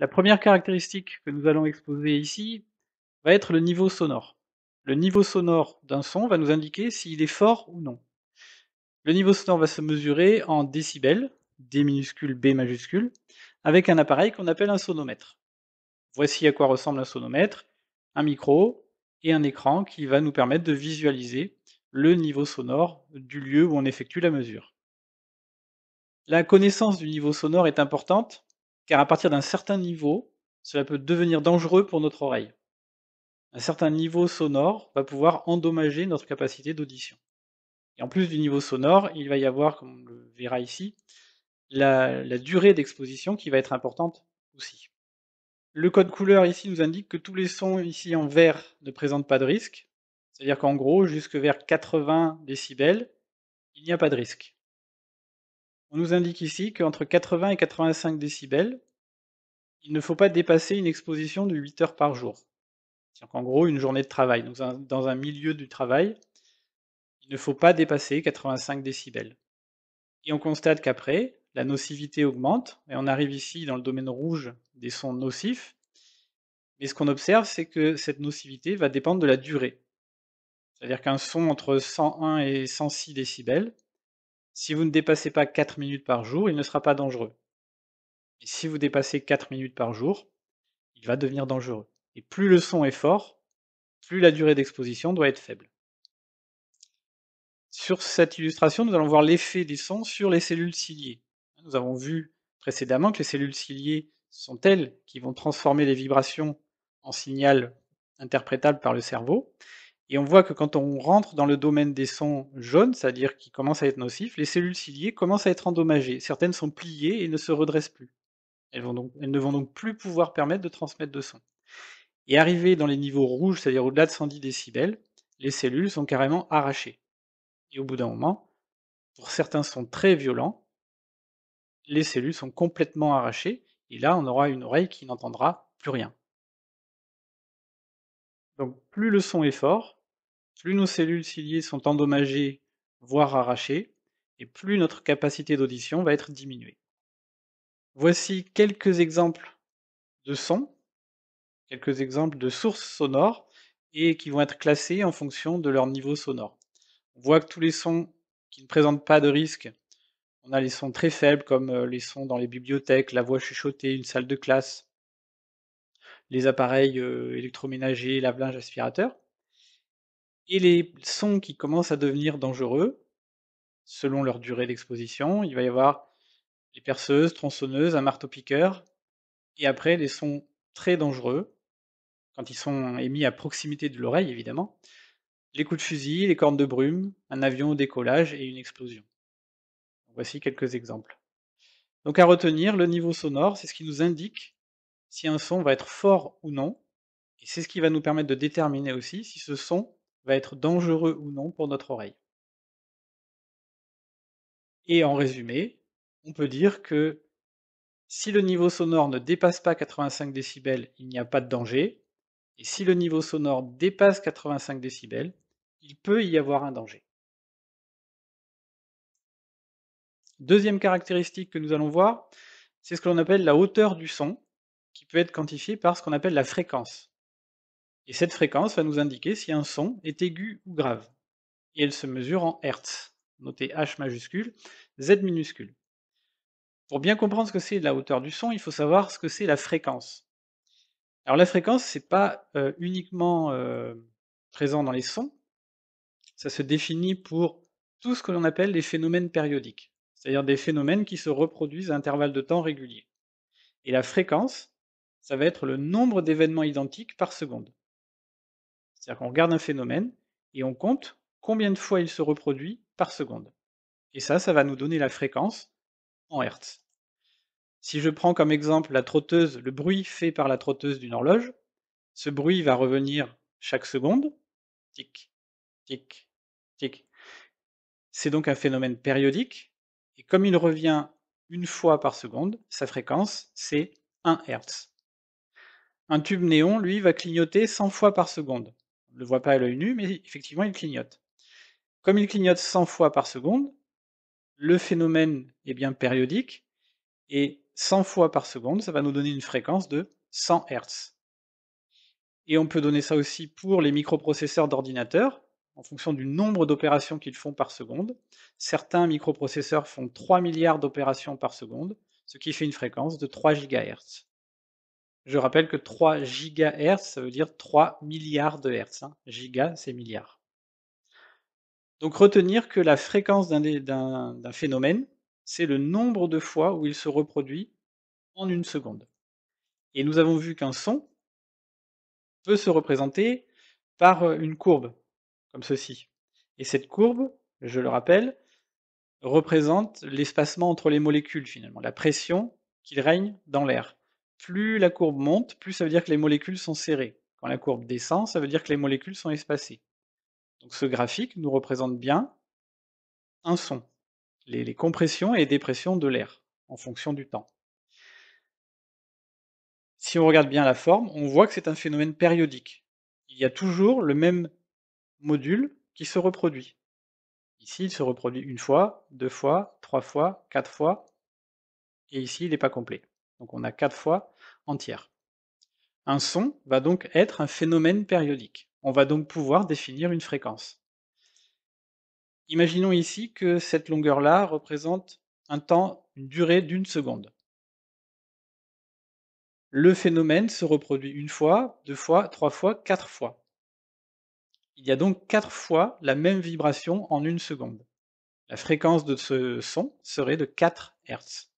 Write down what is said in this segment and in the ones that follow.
La première caractéristique que nous allons exposer ici va être le niveau sonore. Le niveau sonore d'un son va nous indiquer s'il est fort ou non. Le niveau sonore va se mesurer en décibels, D minuscule B majuscule, avec un appareil qu'on appelle un sonomètre. Voici à quoi ressemble un sonomètre, un micro et un écran qui va nous permettre de visualiser le niveau sonore du lieu où on effectue la mesure. La connaissance du niveau sonore est importante car à partir d'un certain niveau, cela peut devenir dangereux pour notre oreille. Un certain niveau sonore va pouvoir endommager notre capacité d'audition. Et en plus du niveau sonore, il va y avoir, comme on le verra ici, la, durée d'exposition qui va être importante aussi. Le code couleur ici nous indique que tous les sons ici en vert ne présentent pas de risque. C'est-à-dire qu'en gros, jusque vers 80 décibels, il n'y a pas de risque. On nous indique ici qu'entre 80 et 85 décibels, il ne faut pas dépasser une exposition de 8 heures par jour. cest à qu'en gros, une journée de travail, dans un milieu du travail, il ne faut pas dépasser 85 décibels. Et on constate qu'après, la nocivité augmente, et on arrive ici dans le domaine rouge des sons nocifs. Mais ce qu'on observe, c'est que cette nocivité va dépendre de la durée. C'est-à-dire qu'un son entre 101 et 106 décibels, si vous ne dépassez pas 4 minutes par jour, il ne sera pas dangereux. Et si vous dépassez 4 minutes par jour, il va devenir dangereux. Et plus le son est fort, plus la durée d'exposition doit être faible. Sur cette illustration, nous allons voir l'effet des sons sur les cellules ciliées. Nous avons vu précédemment que les cellules ciliées sont elles qui vont transformer les vibrations en signal interprétable par le cerveau. Et on voit que quand on rentre dans le domaine des sons jaunes, c'est-à-dire qui commencent à être nocifs, les cellules ciliées commencent à être endommagées. Certaines sont pliées et ne se redressent plus. Elles, ne vont donc plus pouvoir permettre de transmettre de son. Et arrivé dans les niveaux rouges, c'est-à-dire au-delà de 110 décibels, les cellules sont carrément arrachées. Et au bout d'un moment, pour certains sons très violents, les cellules sont complètement arrachées. Et là, on aura une oreille qui n'entendra plus rien. Donc plus le son est fort, plus nos cellules ciliées sont endommagées, voire arrachées, et plus notre capacité d'audition va être diminuée. Voici quelques exemples de sons, quelques exemples de sources sonores, et qui vont être classés en fonction de leur niveau sonore. On voit que tous les sons qui ne présentent pas de risque, on a les sons très faibles comme euh, les sons dans les bibliothèques, la voix chuchotée, une salle de classe, les appareils électroménagers, lave-linge, aspirateur. Et les sons qui commencent à devenir dangereux, selon leur durée d'exposition, il va y avoir les perceuses, tronçonneuses, un marteau-piqueur, et après les sons très dangereux, quand ils sont émis à proximité de l'oreille évidemment, les coups de fusil, les cornes de brume, un avion au décollage et une explosion. Voici quelques exemples. Donc à retenir, le niveau sonore, c'est ce qui nous indique si un son va être fort ou non. Et c'est ce qui va nous permettre de déterminer aussi si ce son va être dangereux ou non pour notre oreille. Et en résumé, on peut dire que si le niveau sonore ne dépasse pas 85 décibels, il n'y a pas de danger. Et si le niveau sonore dépasse 85 décibels, il peut y avoir un danger. Deuxième caractéristique que nous allons voir, c'est ce que l'on appelle la hauteur du son peut être quantifié par ce qu'on appelle la fréquence. Et cette fréquence va nous indiquer si un son est aigu ou grave. Et elle se mesure en Hertz. noté H majuscule, Z minuscule. Pour bien comprendre ce que c'est la hauteur du son, il faut savoir ce que c'est la fréquence. Alors la fréquence, ce n'est pas euh, uniquement euh, présent dans les sons, ça se définit pour tout ce que l'on appelle les phénomènes périodiques, c'est-à-dire des phénomènes qui se reproduisent à intervalles de temps réguliers. Et la fréquence, ça va être le nombre d'événements identiques par seconde. C'est-à-dire qu'on regarde un phénomène et on compte combien de fois il se reproduit par seconde. Et ça, ça va nous donner la fréquence en Hertz. Si je prends comme exemple la trotteuse, le bruit fait par la trotteuse d'une horloge, ce bruit va revenir chaque seconde. Tic, tic, tic. C'est donc un phénomène périodique, et comme il revient une fois par seconde, sa fréquence, c'est 1 Hertz. Un tube néon, lui, va clignoter 100 fois par seconde. On ne le voit pas à l'œil nu, mais effectivement, il clignote. Comme il clignote 100 fois par seconde, le phénomène est bien périodique, et 100 fois par seconde, ça va nous donner une fréquence de 100 Hz. Et on peut donner ça aussi pour les microprocesseurs d'ordinateurs, en fonction du nombre d'opérations qu'ils font par seconde. Certains microprocesseurs font 3 milliards d'opérations par seconde, ce qui fait une fréquence de 3 GHz. Je rappelle que 3 gigahertz, ça veut dire 3 milliards de hertz. Hein. Giga, c'est milliards. Donc retenir que la fréquence d'un phénomène, c'est le nombre de fois où il se reproduit en une seconde. Et nous avons vu qu'un son peut se représenter par euh, une courbe, comme ceci. Et cette courbe, je le rappelle, représente l'espacement entre les molécules, finalement, la pression qu'il règne dans l'air plus la courbe monte, plus ça veut dire que les molécules sont serrées. Quand la courbe descend, ça veut dire que les molécules sont espacées. Donc ce graphique nous représente bien un son, les, les compressions et dépressions de l'air en fonction du temps. Si on regarde bien la forme, on voit que c'est un phénomène périodique. Il y a toujours le même module qui se reproduit. Ici, il se reproduit une fois, deux fois, trois fois, quatre fois, et ici, il n'est pas complet. Donc on a quatre fois entière. Un son va donc être un phénomène périodique. On va donc pouvoir définir une fréquence. Imaginons ici que cette longueur-là représente un temps, une durée d'une seconde. Le phénomène se reproduit une fois, deux fois, trois fois, quatre fois. Il y a donc quatre fois la même vibration en une seconde. La fréquence de ce son serait de 4 Hz.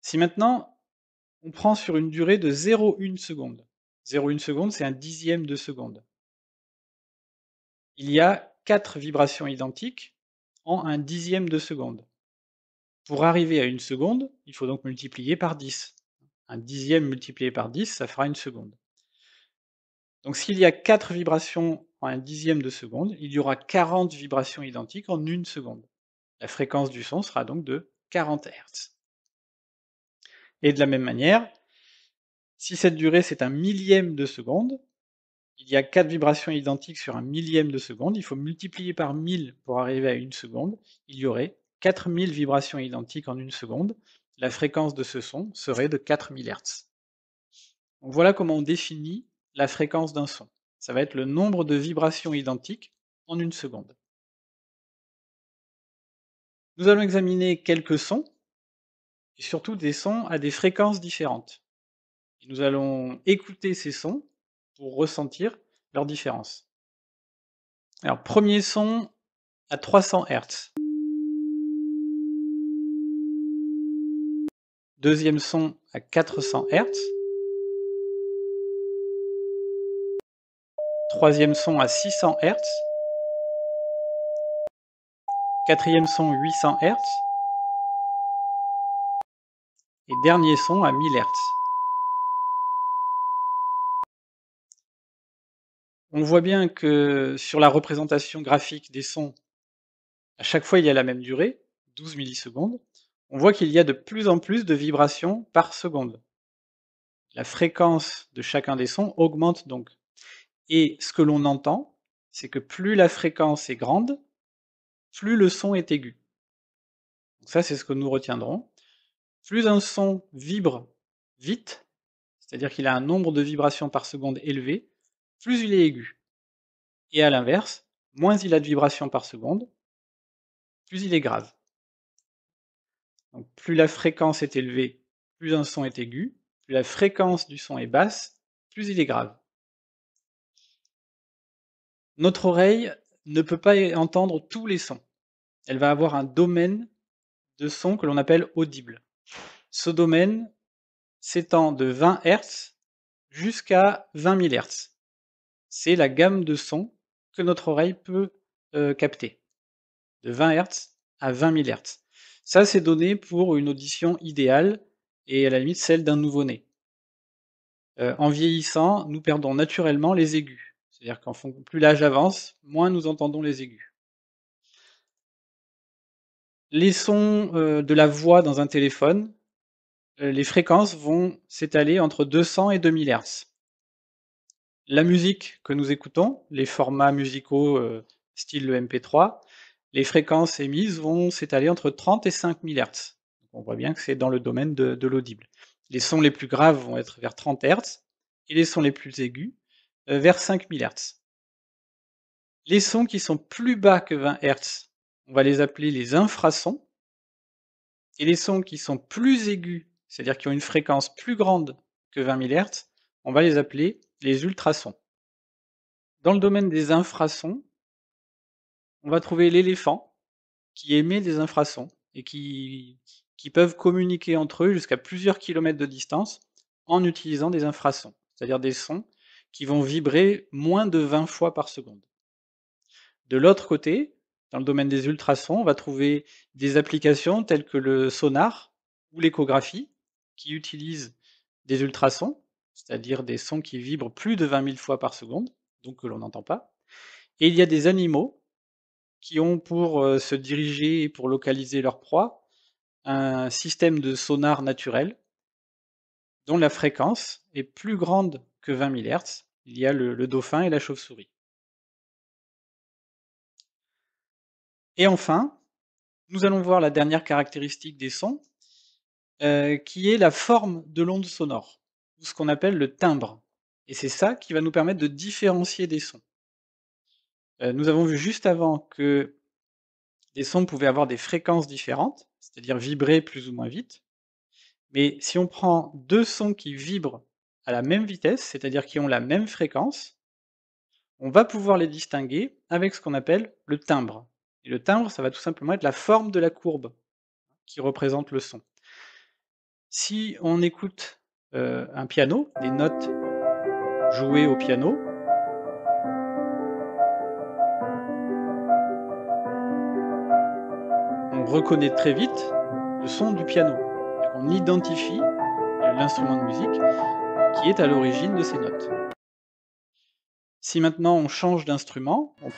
Si maintenant on prend sur une durée de 0,1 seconde, 0,1 seconde c'est un dixième de seconde, il y a quatre vibrations identiques en un dixième de seconde. Pour arriver à une seconde, il faut donc multiplier par 10. Un dixième multiplié par 10, ça fera une seconde. Donc s'il y a 4 vibrations en un dixième de seconde, il y aura 40 vibrations identiques en une seconde. La fréquence du son sera donc de 40 Hz. Et de la même manière, si cette durée c'est un millième de seconde, il y a quatre vibrations identiques sur un millième de seconde, il faut multiplier par 1000 pour arriver à une seconde, il y aurait 4000 vibrations identiques en une seconde, la fréquence de ce son serait de 4000 Hz. Donc voilà comment on définit la fréquence d'un son. Ça va être le nombre de vibrations identiques en une seconde. Nous allons examiner quelques sons et surtout des sons à des fréquences différentes. nous allons écouter ces sons pour ressentir leurs différences. Alors, premier son à 300 Hz. Deuxième son à 400 Hz. Troisième son à 600 Hz. Quatrième son à 800 Hz et dernier son à 1000 Hz. On voit bien que sur la représentation graphique des sons, à chaque fois il y a la même durée, 12 millisecondes. On voit qu'il y a de plus en plus de vibrations par seconde. La fréquence de chacun des sons augmente donc. Et ce que l'on entend, c'est que plus la fréquence est grande, plus le son est aigu. ça, c'est ce que nous retiendrons. Plus un son vibre vite, c'est-à-dire qu'il a un nombre de vibrations par seconde élevé, plus il est aigu. Et à l'inverse, moins il a de vibrations par seconde, plus il est grave. Donc plus la fréquence est élevée, plus un son est aigu, plus la fréquence du son est basse, plus il est grave. Notre oreille ne peut pas entendre tous les sons. Elle va avoir un domaine de sons que l'on appelle audible. Ce domaine s'étend de 20 Hz jusqu'à 20 000 Hertz. C'est la gamme de sons que notre oreille peut euh, capter, de 20 Hz à 20 000 Hertz. Ça, c'est donné pour une audition idéale et à la limite celle d'un nouveau-né. Euh, en vieillissant, nous perdons naturellement les aigus. C'est-à-dire qu'en plus l'âge avance, moins nous entendons les aigus les sons euh, de la voix dans un téléphone, euh, les fréquences vont s'étaler entre 200 et 2000 Hz. La musique que nous écoutons, les formats musicaux euh, style le MP3, les fréquences émises vont s'étaler entre 30 et 5000 Hz. On voit bien que c'est dans le domaine de, de l'audible. Les sons les plus graves vont être vers 30 Hz et les sons les plus aigus vers 5000 Hz. Les sons qui sont plus bas que 20 Hz on va les appeler les infrasons. Et les sons qui sont plus aigus, c'est-à-dire qui ont une fréquence plus grande que 20 000 Hz, on va les appeler les ultrasons. Dans le domaine des infrasons, on va trouver l'éléphant qui émet des infrasons et qui, qui peuvent communiquer entre eux jusqu'à plusieurs kilomètres de distance en utilisant des infrasons, c'est-à-dire des sons qui vont vibrer moins de 20 fois par seconde. De l'autre côté, dans le domaine des ultrasons, on va trouver des applications telles que le sonar ou l'échographie qui utilisent des ultrasons, c'est-à-dire des sons qui vibrent plus de 20 000 fois par seconde, donc que l'on n'entend pas. Et il y a des animaux qui ont pour euh, se diriger et pour localiser leur proie un système de sonar naturel dont la fréquence est plus grande que 20 000 Hz. Il y a le, le dauphin et la chauve-souris. Et enfin, nous allons voir la dernière caractéristique des sons, euh, qui est la forme de l'onde sonore, ou ce qu'on appelle le timbre. Et c'est ça qui va nous permettre de différencier des sons. Euh, nous avons vu juste avant que des sons pouvaient avoir des fréquences différentes, c'est-à-dire vibrer plus ou moins vite. Mais si on prend deux sons qui vibrent à la même vitesse, c'est-à-dire qui ont la même fréquence, on va pouvoir les distinguer avec ce qu'on appelle le timbre. Et le timbre, ça va tout simplement être la forme de la courbe qui représente le son. Si on écoute euh, un piano, des notes jouées au piano, on reconnaît très vite le son du piano. On identifie l'instrument de musique qui est à l'origine de ces notes. Si maintenant on change d'instrument, on...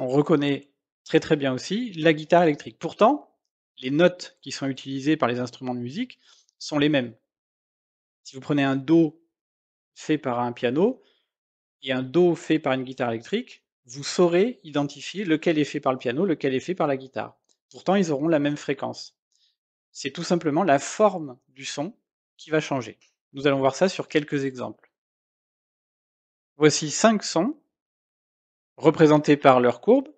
On reconnaît très très bien aussi la guitare électrique. Pourtant, les notes qui sont utilisées par les instruments de musique sont les mêmes. Si vous prenez un Do fait par un piano et un Do fait par une guitare électrique, vous saurez identifier lequel est fait par le piano, lequel est fait par la guitare. Pourtant, ils auront la même fréquence. C'est tout simplement la forme du son qui va changer. Nous allons voir ça sur quelques exemples. Voici cinq sons représentés par leur courbe,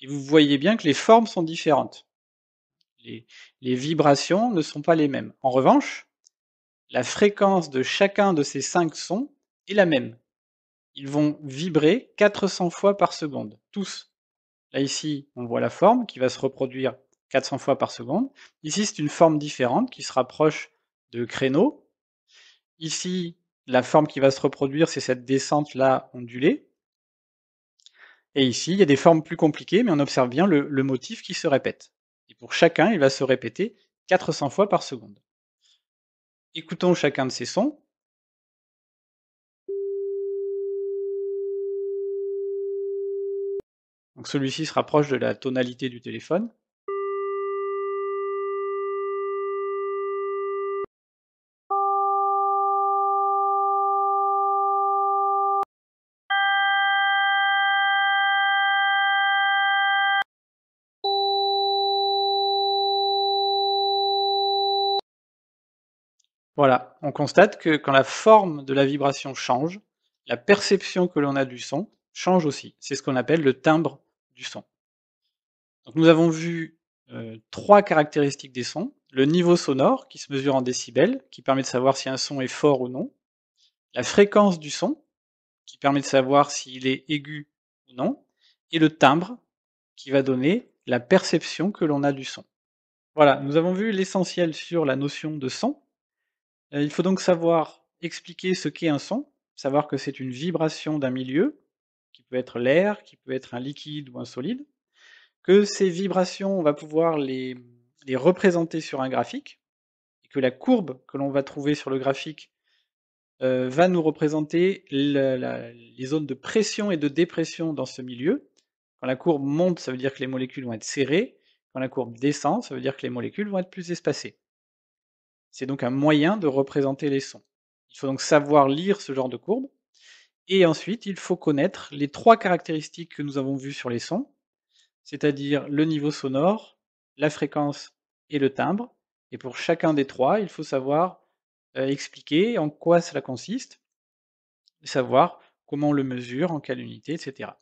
et vous voyez bien que les formes sont différentes. Les, les vibrations ne sont pas les mêmes. En revanche, la fréquence de chacun de ces cinq sons est la même. Ils vont vibrer 400 fois par seconde, tous. Là ici, on voit la forme qui va se reproduire 400 fois par seconde. Ici, c'est une forme différente qui se rapproche de créneaux. Ici, la forme qui va se reproduire, c'est cette descente-là ondulée. Et ici, il y a des formes plus compliquées, mais on observe bien le, motif qui se répète. Et pour chacun, il va se répéter 400 fois par seconde. Écoutons chacun de ces sons. Donc celui-ci se rapproche de la tonalité du téléphone. Voilà, on constate que quand la forme de la vibration change, la perception que l'on a du son change aussi. C'est ce qu'on appelle le timbre du son. Donc nous avons vu euh, trois caractéristiques des sons. Le niveau sonore, qui se mesure en décibels, qui permet de savoir si un son est fort ou non. La fréquence du son, qui permet de savoir s'il est aigu ou non. Et le timbre, qui va donner la perception que l'on a du son. Voilà, nous avons vu l'essentiel sur la notion de son. Euh, il faut donc savoir expliquer ce qu'est un son, savoir que c'est une vibration d'un milieu, qui peut être l'air, qui peut être un liquide ou un solide, que ces vibrations, on va pouvoir les, représenter sur un graphique, et que la courbe que l'on va trouver sur le graphique euh, va nous représenter les zones de pression et de dépression dans ce milieu. Quand la courbe monte, ça veut dire que les molécules vont être serrées, quand la courbe descend, ça veut dire que les molécules vont être plus espacées. C'est donc un moyen de représenter les sons. Il faut donc savoir lire ce genre de courbe. Et ensuite, il faut connaître les trois caractéristiques que nous avons vues sur les sons, c'est-à-dire le niveau sonore, la fréquence et le timbre. Et pour chacun des trois, il faut savoir euh, expliquer en quoi cela consiste, savoir comment on le mesure, en quelle unité, etc.